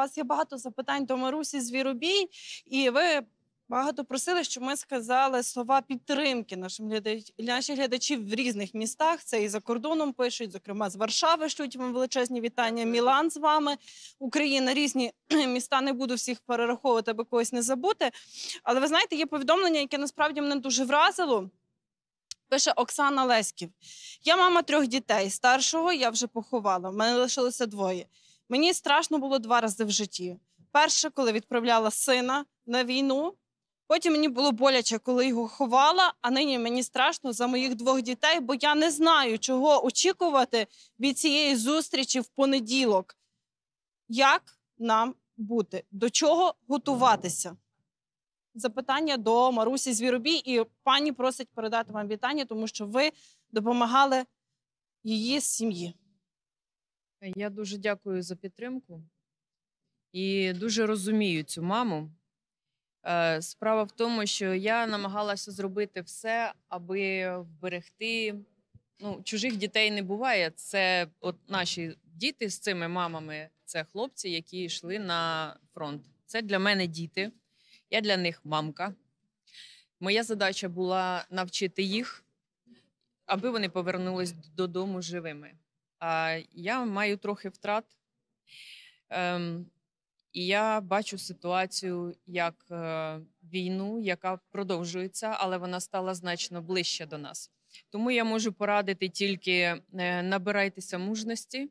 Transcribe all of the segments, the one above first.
вас є багато запитань до Марусі Звіробій, і ви багато просили, щоб ми сказали слова підтримки нашим глядач... наших глядачів в різних містах. Це і за кордоном пишуть, зокрема з Варшави. шлють вам величезні вітання. Мілан з вами, Україна, різні міста. Не буду всіх перераховувати, аби когось не забути. Але ви знаєте, є повідомлення, яке насправді мене дуже вразило. Пише Оксана Леськів: я мама трьох дітей. Старшого я вже поховала. в мене лишилося двоє. Мені страшно було два рази в житті. Перше, коли відправляла сина на війну. Потім мені було боляче, коли його ховала, а нині мені страшно за моїх двох дітей, бо я не знаю, чого очікувати від цієї зустрічі в понеділок. Як нам бути? До чого готуватися? Запитання до Марусі Звіробій, і пані просить передати вам вітання, тому що ви допомагали її сім'ї. Я дуже дякую за підтримку і дуже розумію цю маму. Е, справа в тому, що я намагалася зробити все, аби вберегти. Ну, чужих дітей не буває. Це от наші діти з цими мамами, це хлопці, які йшли на фронт. Це для мене діти, я для них мамка. Моя задача була навчити їх, аби вони повернулись додому живими я маю трохи втрат. Ем, і я бачу ситуацію як е, війну, яка продовжується, але вона стала значно ближче до нас. Тому я можу порадити тільки е, набирайтеся мужності.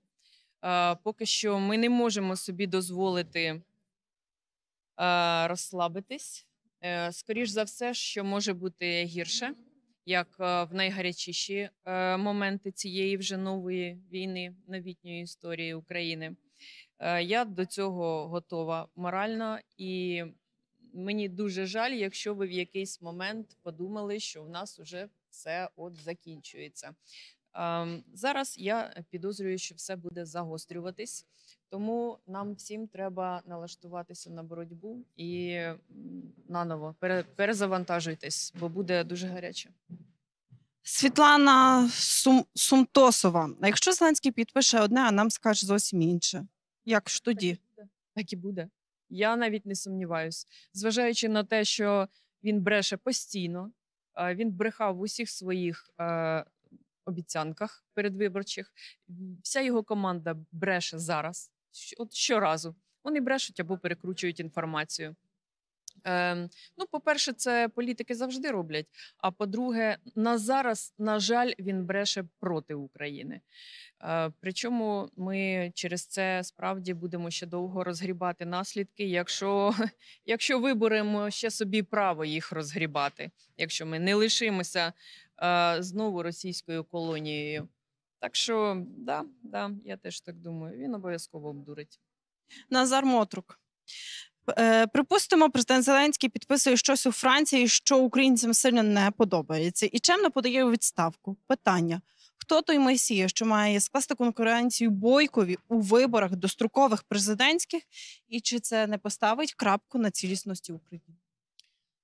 Е, поки що ми не можемо собі дозволити розслабитись. Скоріш за все, що може бути гірше як е, в найгарячіші е, моменти цієї вже нової війни, новітньої історії України. Е, я до цього готова морально, і мені дуже жаль, якщо ви в якийсь момент подумали, що в нас вже все от закінчується. Ем, зараз я підозрюю, що все буде загострюватись, тому нам всім треба налаштуватися на боротьбу і наново перезавантажуйтесь, бо буде дуже гаряче. Світлана Сум... Сумтосова. А якщо Зеленський підпише одне, а нам скаже зовсім інше. Як ж тоді? Так і буде. Так і буде. Я навіть не сумніваюсь. Зважаючи на те, що він бреше постійно, е, він брехав в усіх своїх е, обіцянках передвиборчих. Вся його команда бреше зараз. От щоразу вони брешуть або перекручують інформацію. Е, Ну, по-перше, це політики завжди роблять. А по-друге, на зараз, на жаль, він бреше проти України. Е, Причому ми через це справді будемо ще довго розгрібати наслідки, якщо якщо виборемо ще собі право їх розгрібати, якщо ми не лишимося знову російською колонією. Так що, да, да, я теж так думаю, він обов'язково обдурить. Назар Мотрук. Е, припустимо, президент Зеленський підписує щось у Франції, що українцям сильно не подобається, і чемно подає відставку питання: хто той Месія, що має скласти конкуренцію бойкові у виборах дострокових президентських, і чи це не поставить крапку на цілісності України?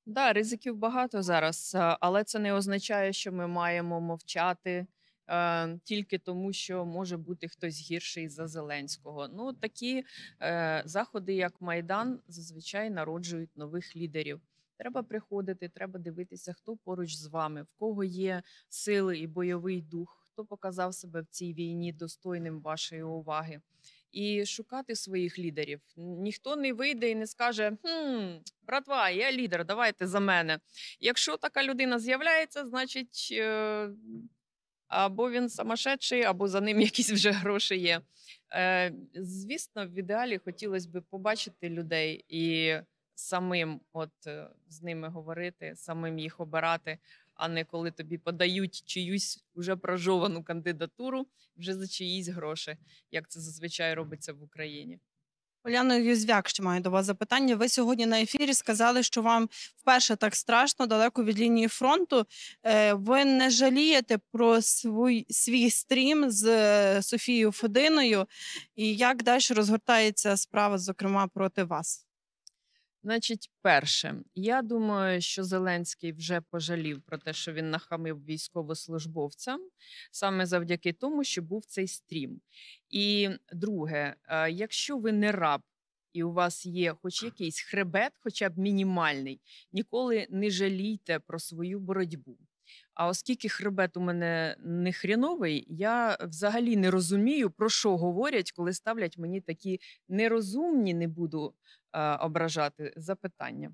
Да, ризиків багато зараз, але це не означає, що ми маємо мовчати е, тільки тому, що може бути хтось гірший за Зеленського. Ну такі е, заходи, як Майдан, зазвичай народжують нових лідерів. Треба приходити, треба дивитися, хто поруч з вами, в кого є сили і бойовий дух, хто показав себе в цій війні достойним вашої уваги і шукати своїх лідерів. Ніхто не вийде і не скаже: хм, братва, я лідер, давайте за мене. Якщо така людина з'являється, значить е, або він самошедший, або за ним якісь вже гроші є. Е, звісно, в ідеалі хотілося б побачити людей і самим, от е, з ними говорити, самим їх обирати а не коли тобі подають чиюсь уже прожовану кандидатуру вже за чиїсь гроші, як це зазвичай робиться в Україні. Оляна Юзвяк ще має до вас запитання. Ви сьогодні на ефірі сказали, що вам вперше так страшно далеко від лінії фронту. Е, ви не жалієте про свій свій стрім з е, Софією Фодиною і як далі розгортається справа, зокрема проти вас? Значить, перше, я думаю, що Зеленський вже пожалів про те, що він нахамив військовослужбовцям, саме завдяки тому, що був цей стрім. І друге, якщо ви не раб і у вас є, хоч якийсь хребет, хоча б мінімальний, ніколи не жалійте про свою боротьбу. А оскільки хребет у мене не хріновий, я взагалі не розумію, про що говорять, коли ставлять мені такі нерозумні, не буду е, ображати запитання.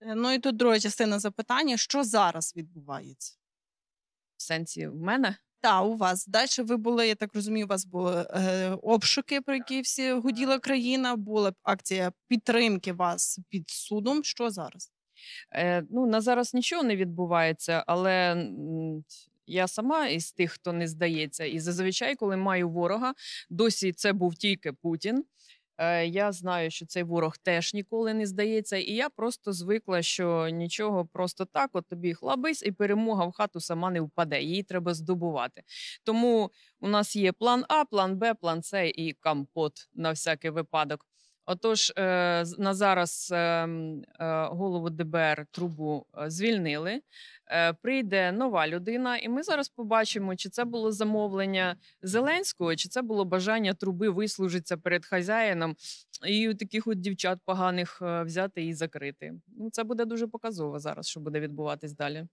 Е, ну і тут друга частина запитання: що зараз відбувається? В сенсі в мене? Та, у вас далі ви були, я так розумію, у вас були е, обшуки, про які всі гуділа країна. Була акція підтримки вас під судом. Що зараз? Е, ну, На зараз нічого не відбувається, але. Я сама із тих, хто не здається, і зазвичай, коли маю ворога, досі це був тільки Путін. Е, я знаю, що цей ворог теж ніколи не здається, і я просто звикла, що нічого просто так. От тобі хлабись, і перемога в хату сама не впаде. Її треба здобувати. Тому у нас є план А, план Б, план С і компот на всякий випадок. Отож, е, на зараз ем, е, голову ДБР трубу е, звільнили. Прийде нова людина, і ми зараз побачимо, чи це було замовлення Зеленського, чи це було бажання труби вислужитися перед хазяїном і таких от дівчат поганих взяти і закрити. Ну це буде дуже показово зараз, що буде відбуватись далі.